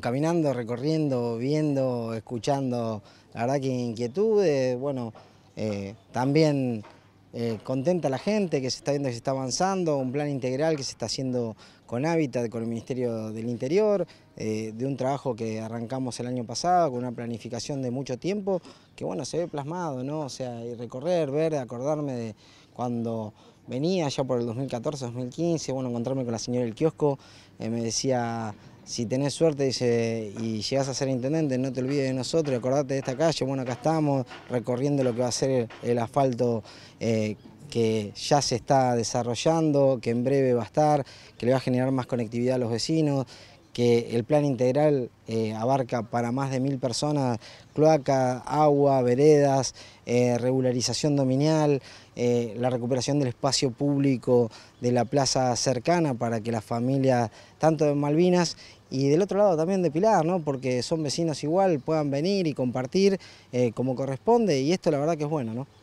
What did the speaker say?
Caminando, recorriendo, viendo, escuchando, la verdad que inquietudes, bueno, eh, también eh, contenta la gente que se está viendo que se está avanzando, un plan integral que se está haciendo con Hábitat, con el Ministerio del Interior, eh, de un trabajo que arrancamos el año pasado, con una planificación de mucho tiempo, que bueno, se ve plasmado, ¿no? O sea, y recorrer, ver, acordarme de cuando venía ya por el 2014, 2015, bueno, encontrarme con la señora del kiosco, me decía, si tenés suerte y llegás a ser intendente, no te olvides de nosotros, acordate de esta calle, bueno, acá estamos recorriendo lo que va a ser el asfalto eh, que ya se está desarrollando, que en breve va a estar, que le va a generar más conectividad a los vecinos, que el plan integral eh, abarca para más de mil personas cloaca, agua, veredas, eh, regularización dominial, eh, la recuperación del espacio público de la plaza cercana para que las familias, tanto de Malvinas y del otro lado también de Pilar, ¿no? porque son vecinos igual, puedan venir y compartir como corresponde y esto la verdad que es bueno. ¿no?